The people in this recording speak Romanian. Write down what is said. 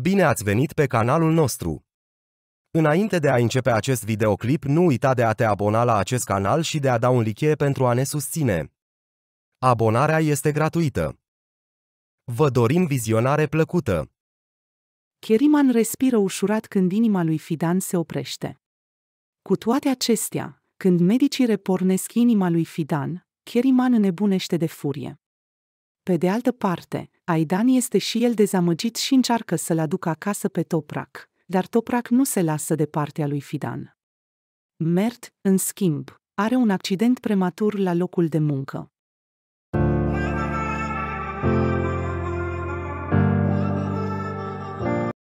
Bine ați venit pe canalul nostru! Înainte de a începe acest videoclip, nu uita de a te abona la acest canal și de a da un like pentru a ne susține. Abonarea este gratuită. Vă dorim vizionare plăcută! Cheriman respiră ușurat când inima lui Fidan se oprește. Cu toate acestea, când medicii repornesc inima lui Fidan, Cheriman înnebunește de furie. Pe de altă parte, Aidan este și el dezamăgit și încearcă să-l aducă acasă pe Toprak, dar Toprak nu se lasă de partea lui Fidan. Mert, în schimb, are un accident prematur la locul de muncă.